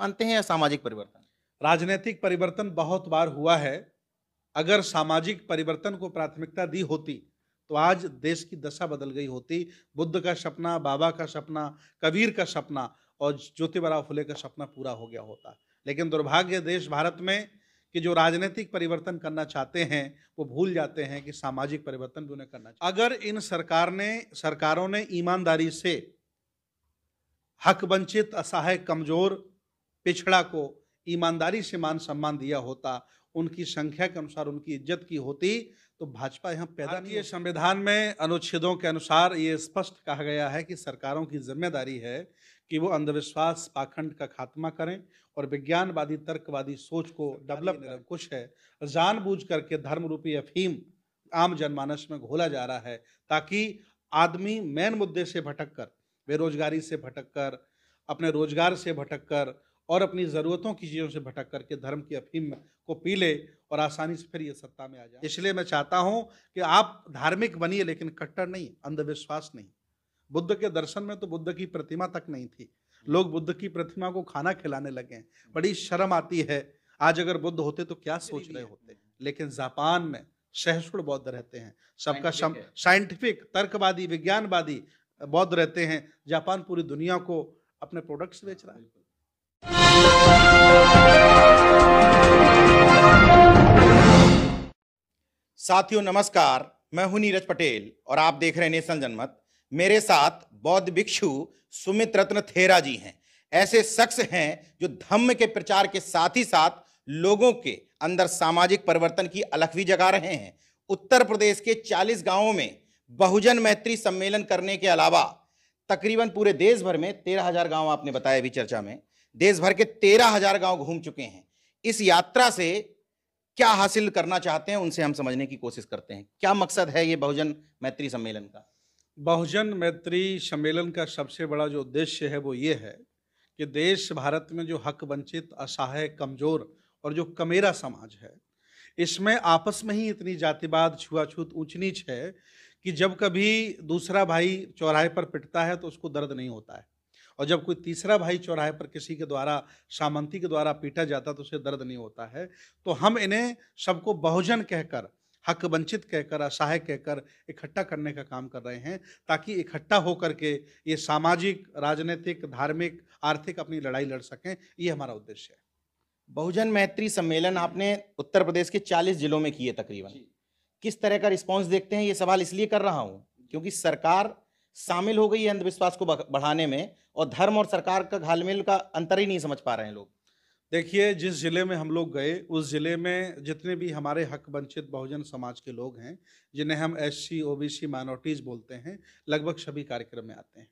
मानते हैं या सामाजिक परिवर्तन राजनीतिक परिवर्तन बहुत बार हुआ है अगर सामाजिक परिवर्तन को प्राथमिकता दी होती तो आज देश की दशा बदल गई होती बुद्ध का सपना बाबा का सपना कबीर का सपना और ज्योतिबराव फुले का सपना पूरा हो गया होता लेकिन दुर्भाग्य देश भारत में कि जो राजनीतिक परिवर्तन करना चाहते हैं वो भूल जाते हैं कि सामाजिक परिवर्तन भी उन्हें करना चाहिए अगर इन सरकार ने सरकारों ने ईमानदारी से हक वंचित असहाय कमजोर पिछड़ा को ईमानदारी से मान सम्मान दिया होता उनकी संख्या के अनुसार उनकी इज्जत की होती तो भाजपा यहाँ पैदा नहीं संविधान में अनुच्छेदों के अनुसार ये स्पष्ट कहा गया है कि सरकारों की जिम्मेदारी है कि वो अंधविश्वास पाखंड का खात्मा करें और विज्ञानवादी तर्कवादी सोच को डेवलप करें कुछ है जानबूझ करके धर्म रूपी अफीम आम जनमानस में घोला जा रहा है ताकि आदमी मेन मुद्दे से भटक कर बेरोजगारी से भटक कर अपने रोजगार से भटक कर और अपनी ज़रूरतों की चीज़ों से भटक करके धर्म की अफीम को पी ले और आसानी से फिर ये सत्ता में आ जाए इसलिए मैं चाहता हूँ कि आप धार्मिक बनिए लेकिन कट्टर नहीं अंधविश्वास नहीं बुद्ध के दर्शन में तो बुद्ध की प्रतिमा तक नहीं थी लोग बुद्ध की प्रतिमा को खाना खिलाने लगे हैं बड़ी शर्म आती है आज अगर बुद्ध होते तो क्या सोच रहे होते लेकिन जापान में सहसुड़ बौद्ध रहते हैं सबका साइंटिफिक तर्कवादी विज्ञानवादी बौद्ध रहते हैं जापान पूरी दुनिया को अपने प्रोडक्ट्स बेच रहा है साथियों नमस्कार मैं हूं नीरज पटेल और आप देख रहे हैं नेशनल जनमत मेरे साथ बौद्ध भिक्षु सुमित रत्न थेरा जी हैं ऐसे शख्स हैं जो धम्म के प्रचार के साथ ही साथ लोगों के अंदर सामाजिक परिवर्तन की अलख भी जगा रहे हैं उत्तर प्रदेश के 40 गांवों में बहुजन मैत्री सम्मेलन करने के अलावा तकरीबन पूरे देश भर में तेरह हजार गाँव आपने बताया अभी चर्चा में देश भर के तेरह हजार गांव घूम चुके हैं इस यात्रा से क्या हासिल करना चाहते हैं उनसे हम समझने की कोशिश करते हैं क्या मकसद है ये बहुजन मैत्री सम्मेलन का बहुजन मैत्री सम्मेलन का सबसे बड़ा जो उद्देश्य है वो ये है कि देश भारत में जो हक वंचित असहाय कमजोर और जो कमेरा समाज है इसमें आपस में ही इतनी जातिवाद छुआछूत ऊंच नीच है कि जब कभी दूसरा भाई चौराहे पर पिटता है तो उसको दर्द नहीं होता है और जब कोई तीसरा भाई चौराहे पर किसी के द्वारा सामंती के द्वारा पीटा जाता तो उसे दर्द नहीं होता है तो हम इन्हें सबको बहुजन कहकर हक वंचित कहकर असहाय कहकर इकट्ठा करने का काम कर रहे हैं ताकि इकट्ठा होकर के ये सामाजिक राजनीतिक धार्मिक आर्थिक अपनी लड़ाई लड़ सकें ये हमारा उद्देश्य है बहुजन मैत्री सम्मेलन आपने उत्तर प्रदेश के 40 जिलों में किए तकरीबन किस तरह का रिस्पॉन्स देखते हैं ये सवाल इसलिए कर रहा हूँ क्योंकि सरकार शामिल हो गई है अंधविश्वास को बढ़ाने में और धर्म और सरकार का घालमेल का अंतर ही नहीं समझ पा रहे हैं लोग देखिए जिस ज़िले में हम लोग गए उस ज़िले में जितने भी हमारे हक वंचित बहुजन समाज के लोग हैं जिन्हें हम S C O B C minorities बोलते हैं लगभग सभी कार्यक्रम में आते हैं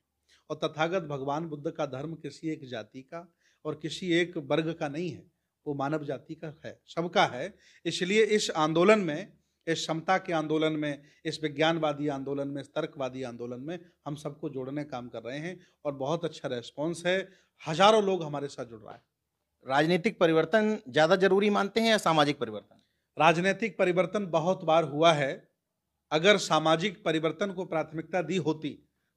और तथागत भगवान बुद्ध का धर्म किसी एक जाति का और किसी एक वर्ग का नहीं है वो मानव जाति का है सबका है इसलिए इस आंदोलन में इस क्षमता के आंदोलन में इस विज्ञानवादी आंदोलन में इस तर्कवादी आंदोलन में हम सबको जोड़ने काम कर रहे हैं और बहुत अच्छा रेस्पॉन्स है हजारों लोग हमारे साथ जुड़ रहा है राजनीतिक परिवर्तन ज़्यादा जरूरी मानते हैं या सामाजिक परिवर्तन राजनीतिक परिवर्तन बहुत बार हुआ है अगर सामाजिक परिवर्तन को प्राथमिकता दी होती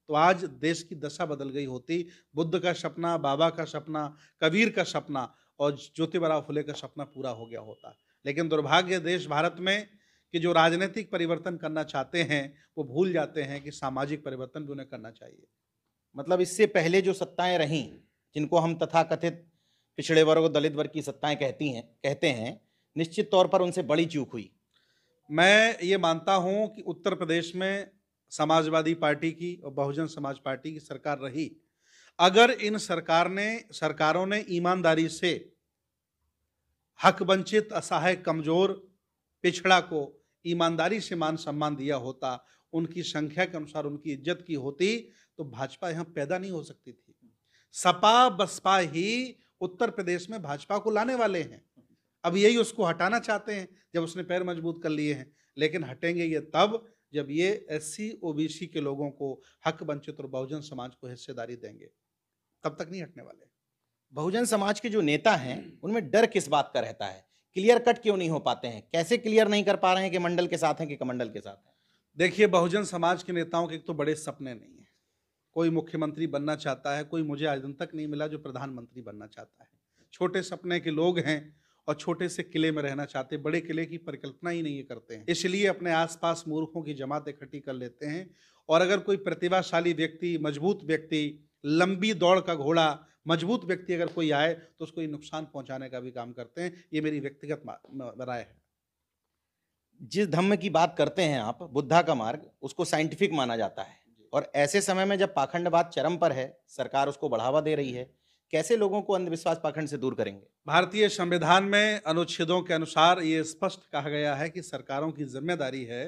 तो आज देश की दशा बदल गई होती बुद्ध का सपना बाबा का सपना कबीर का सपना और ज्योतिबराव फुले का सपना पूरा हो गया होता लेकिन दुर्भाग्य देश भारत में कि जो राजनीतिक परिवर्तन करना चाहते हैं वो भूल जाते हैं कि सामाजिक परिवर्तन भी उन्हें करना चाहिए मतलब इससे पहले जो सत्ताएं रहीं जिनको हम तथाकथित पिछड़े वर्ग और दलित वर्ग की सत्ताएं कहती हैं कहते हैं निश्चित तौर पर उनसे बड़ी चूक हुई मैं ये मानता हूँ कि उत्तर प्रदेश में समाजवादी पार्टी की और बहुजन समाज पार्टी की सरकार रही अगर इन सरकार ने सरकारों ने ईमानदारी से हक वंचित असहाय कमजोर पिछड़ा को ईमानदारी से मान सम्मान दिया होता उनकी संख्या के अनुसार उनकी इज्जत की होती तो भाजपा यहाँ पैदा नहीं हो सकती थी सपा बसपा ही उत्तर प्रदेश में भाजपा को लाने वाले हैं अब यही उसको हटाना चाहते हैं जब उसने पैर मजबूत कर लिए हैं लेकिन हटेंगे ये तब जब ये एस सी के लोगों को हक वंचित और बहुजन समाज को हिस्सेदारी देंगे तब तक नहीं हटने वाले बहुजन समाज के जो नेता हैं उनमें डर किस बात का रहता है क्लियर कट क्यों नहीं हो पाते हैं कैसे क्लियर नहीं कर पा रहे हैं कि मंडल के साथ हैं कि कमंडल के साथ हैं देखिए बहुजन समाज के नेताओं के एक तो बड़े सपने नहीं हैं कोई मुख्यमंत्री बनना चाहता है कोई मुझे आज दिन तक नहीं मिला जो प्रधानमंत्री बनना चाहता है छोटे सपने के लोग हैं और छोटे से किले में रहना चाहते हैं बड़े किले की परिकल्पना ही नहीं करते हैं इसलिए अपने आसपास मूर्खों की जमात इकट्ठी कर लेते हैं और अगर कोई प्रतिभाशाली व्यक्ति मजबूत व्यक्ति लंबी दौड़ का घोड़ा मजबूत व्यक्ति अगर कोई आए तो उसको ये नुकसान पहुंचाने का भी काम करते हैं ये मेरी व्यक्तिगत राय है जिस धम्म की बात करते हैं आप बुद्धा का मार्ग उसको साइंटिफिक माना जाता है और ऐसे समय में जब पाखंडवाद चरम पर है सरकार उसको बढ़ावा दे रही है कैसे लोगों को अंधविश्वास पाखंड से दूर करेंगे भारतीय संविधान में अनुच्छेदों के अनुसार ये स्पष्ट कहा गया है कि सरकारों की जिम्मेदारी है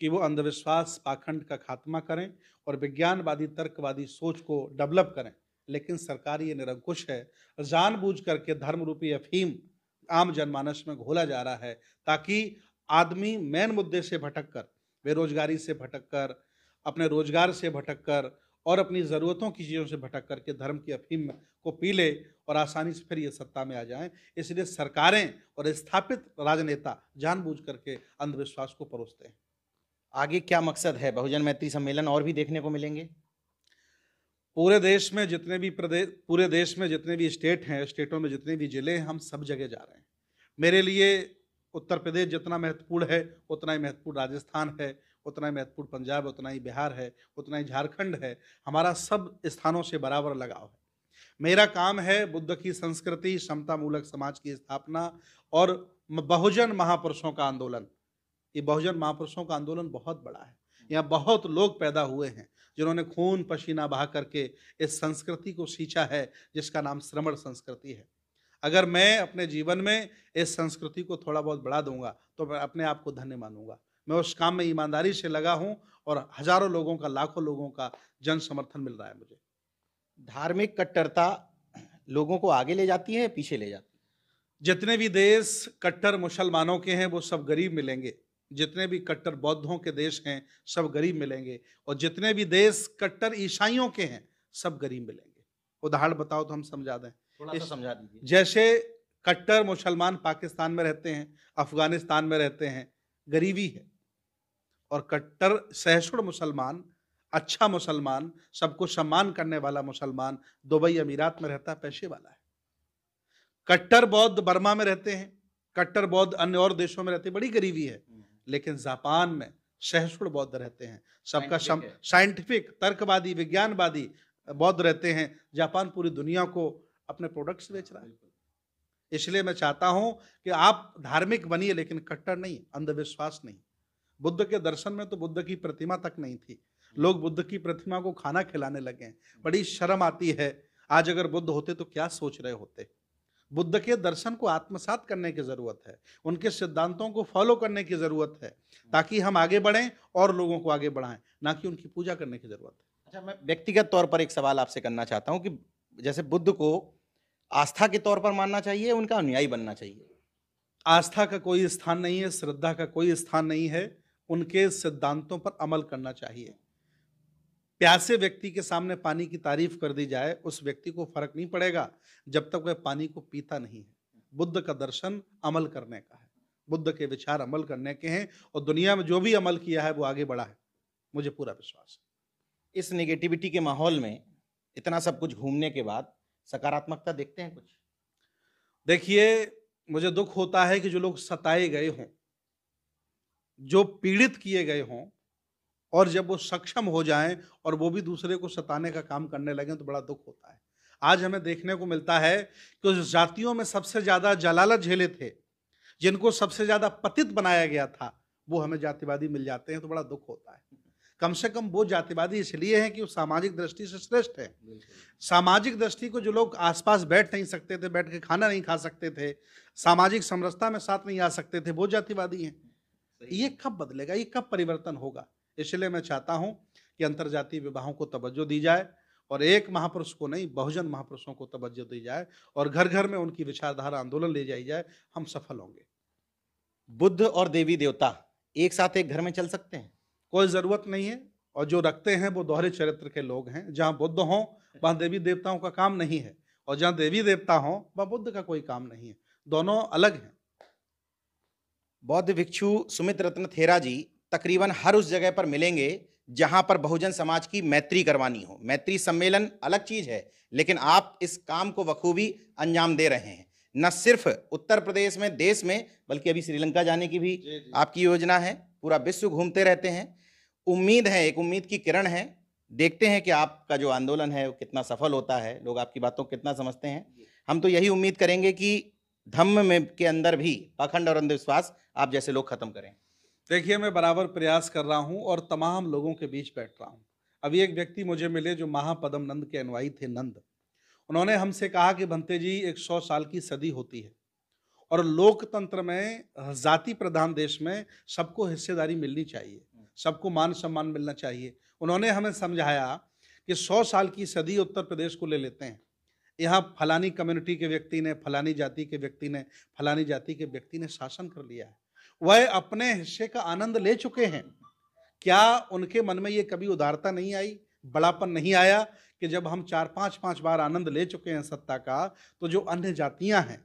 कि वो अंधविश्वास पाखंड का खात्मा करें और विज्ञानवादी तर्कवादी सोच को डेवलप करें लेकिन सरकार ये निरंकुश है जानबूझ करके धर्म रूपी अफीम आम जनमानस में घोला जा रहा है ताकि आदमी मेन मुद्दे से भटक कर बेरोजगारी से भटक कर अपने रोजगार से भटक कर और अपनी ज़रूरतों की चीज़ों से भटक करके धर्म की अफीम को पी ले और आसानी से फिर ये सत्ता में आ जाएं इसलिए सरकारें और स्थापित राजनेता जानबूझ करके अंधविश्वास को परोसते हैं आगे क्या मकसद है बहुजन मैत्री सम्मेलन और भी देखने को मिलेंगे पूरे देश में जितने भी प्रदेश पूरे देश में जितने भी स्टेट हैं स्टेटों में जितने भी ज़िले हैं हम सब जगह जा रहे हैं मेरे लिए उत्तर प्रदेश जितना महत्वपूर्ण है उतना ही महत्वपूर्ण राजस्थान है उतना ही महत्वपूर्ण पंजाब उतना ही बिहार है उतना ही झारखंड है हमारा सब स्थानों से बराबर लगाव है मेरा काम है बुद्ध की संस्कृति मूलक समाज की स्थापना और बहुजन महापुरुषों का आंदोलन ये बहुजन महापुरुषों का आंदोलन बहुत बड़ा है यहाँ बहुत लोग पैदा हुए हैं जिन्होंने खून पसीना बहा करके इस संस्कृति को सींचा है जिसका नाम श्रमण संस्कृति है अगर मैं अपने जीवन में इस संस्कृति को थोड़ा बहुत बढ़ा दूंगा तो मैं अपने आप को धन्य मानूंगा मैं उस काम में ईमानदारी से लगा हूं और हजारों लोगों का लाखों लोगों का जन समर्थन मिल रहा है मुझे धार्मिक कट्टरता लोगों को आगे ले जाती है पीछे ले जाती है जितने भी देश कट्टर मुसलमानों के हैं वो सब गरीब मिलेंगे जितने भी कट्टर बौद्धों के देश हैं सब गरीब मिलेंगे और जितने भी देश कट्टर ईसाइयों के हैं सब गरीब मिलेंगे उदाहरण बताओ तो हम समझा दें समझा दीजिए जैसे कट्टर मुसलमान पाकिस्तान में रहते हैं अफगानिस्तान में रहते हैं गरीबी है और कट्टर सहसुण मुसलमान अच्छा मुसलमान सबको सम्मान करने वाला मुसलमान दुबई अमीरात में रहता पैसे वाला है कट्टर बौद्ध बर्मा में रहते हैं कट्टर बौद्ध अन्य और देशों में रहते बड़ी गरीबी है लेकिन जापान में सहसुण बौद्ध रहते हैं सबका साइंटिफिक तर्कवादी विज्ञानवादी बौद्ध रहते हैं जापान पूरी दुनिया को अपने प्रोडक्ट्स बेच रहा है इसलिए मैं चाहता हूं कि आप धार्मिक बनिए लेकिन कट्टर नहीं अंधविश्वास नहीं बुद्ध के दर्शन में तो बुद्ध की प्रतिमा तक नहीं थी हम्म। लोग बुद्ध की प्रतिमा को खाना खिलाने लगे बड़ी शर्म आती है आज अगर बुद्ध होते तो क्या सोच रहे होते बुद्ध के दर्शन को आत्मसात करने की ज़रूरत है उनके सिद्धांतों को फॉलो करने की ज़रूरत है ताकि हम आगे बढ़ें और लोगों को आगे बढ़ाएं ना कि उनकी पूजा करने की ज़रूरत है अच्छा मैं व्यक्तिगत तौर पर एक सवाल आपसे करना चाहता हूँ कि जैसे बुद्ध को आस्था के तौर पर मानना चाहिए उनका अनुयायी बनना चाहिए आस्था का कोई स्थान नहीं है श्रद्धा का कोई स्थान नहीं है उनके सिद्धांतों पर अमल करना चाहिए प्यासे व्यक्ति के सामने पानी की तारीफ कर दी जाए उस व्यक्ति को फर्क नहीं पड़ेगा जब तक वह पानी को पीता नहीं है बुद्ध का दर्शन अमल करने का है बुद्ध के विचार अमल करने के हैं और दुनिया में जो भी अमल किया है वो आगे बढ़ा है मुझे पूरा विश्वास है इस नेगेटिविटी के माहौल में इतना सब कुछ घूमने के बाद सकारात्मकता देखते हैं कुछ देखिए मुझे दुख होता है कि जो लोग सताए गए हों जो पीड़ित किए गए हों और जब वो सक्षम हो जाएं और वो भी दूसरे को सताने का काम करने लगें तो बड़ा दुख होता है आज हमें देखने को मिलता है कि उस जातियों में सबसे ज़्यादा जलालत झेले थे जिनको सबसे ज़्यादा पतित बनाया गया था वो हमें जातिवादी मिल जाते हैं तो बड़ा दुख होता है कम से कम वो जातिवादी इसलिए हैं कि वो सामाजिक दृष्टि से श्रेष्ठ है सामाजिक दृष्टि को जो लोग आसपास बैठ नहीं सकते थे बैठ के खाना नहीं खा सकते थे सामाजिक समरसता में साथ नहीं आ सकते थे वो जातिवादी हैं ये कब बदलेगा ये कब परिवर्तन होगा इसलिए मैं चाहता हूं कि जातीय विवाहों को तवज्जो दी जाए और एक महापुरुष को नहीं बहुजन महापुरुषों को तवज्जो दी जाए और घर घर में उनकी विचारधारा आंदोलन ले जाई जाए हम सफल होंगे बुद्ध और देवी देवता एक साथ एक घर में चल सकते हैं कोई ज़रूरत नहीं है और जो रखते हैं वो दोहरे चरित्र के लोग हैं जहाँ बुद्ध हों वहाँ देवी देवताओं का काम नहीं है और जहाँ देवी देवता हों वहाँ बुद्ध का कोई काम नहीं है दोनों अलग हैं बौद्ध भिक्षु सुमित रत्न थेरा जी तकरीबन हर उस जगह पर मिलेंगे जहां पर बहुजन समाज की मैत्री करवानी हो मैत्री सम्मेलन अलग चीज़ है लेकिन आप इस काम को बखूबी अंजाम दे रहे हैं न सिर्फ उत्तर प्रदेश में देश में बल्कि अभी श्रीलंका जाने की भी जी जी। आपकी योजना है पूरा विश्व घूमते रहते हैं उम्मीद है एक उम्मीद की किरण है देखते हैं कि आपका जो आंदोलन है वो कितना सफल होता है लोग आपकी बातों को कितना समझते हैं हम तो यही उम्मीद करेंगे कि धम्म में के अंदर भी पाखंड और अंधविश्वास आप जैसे लोग खत्म करें देखिए मैं बराबर प्रयास कर रहा हूँ और तमाम लोगों के बीच बैठ रहा हूँ अभी एक व्यक्ति मुझे मिले जो महापदम नंद के अनुवाई थे नंद उन्होंने हमसे कहा कि भंते जी एक सौ साल की सदी होती है और लोकतंत्र में जाति प्रधान देश में सबको हिस्सेदारी मिलनी चाहिए सबको मान सम्मान मिलना चाहिए उन्होंने हमें समझाया कि सौ साल की सदी उत्तर प्रदेश को ले लेते हैं यहाँ फलानी कम्युनिटी के व्यक्ति ने फलानी जाति के व्यक्ति ने फलानी जाति के व्यक्ति ने शासन कर लिया है वह अपने हिस्से का आनंद ले चुके हैं क्या उनके मन में ये कभी उदारता नहीं आई बड़ापन नहीं आया कि जब हम चार पांच पांच बार आनंद ले चुके हैं सत्ता का तो जो अन्य जातियां हैं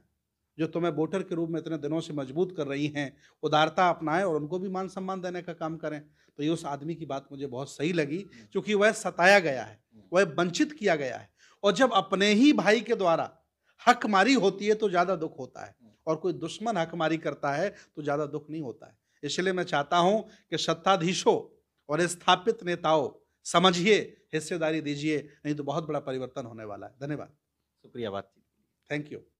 जो तुम्हें वोटर के रूप में इतने दिनों से मजबूत कर रही हैं उदारता अपनाएं और उनको भी मान सम्मान देने का काम करें तो ये उस आदमी की बात मुझे बहुत सही लगी क्योंकि वह सताया गया है वह वंचित किया गया है और जब अपने ही भाई के द्वारा हक मारी होती है तो ज़्यादा दुख होता है और कोई दुश्मन हकमारी करता है तो ज़्यादा दुख नहीं होता है इसलिए मैं चाहता हूं कि सत्ताधीशों और स्थापित नेताओं समझिए हिस्सेदारी दीजिए नहीं तो बहुत बड़ा परिवर्तन होने वाला है धन्यवाद शुक्रिया बात थैंक यू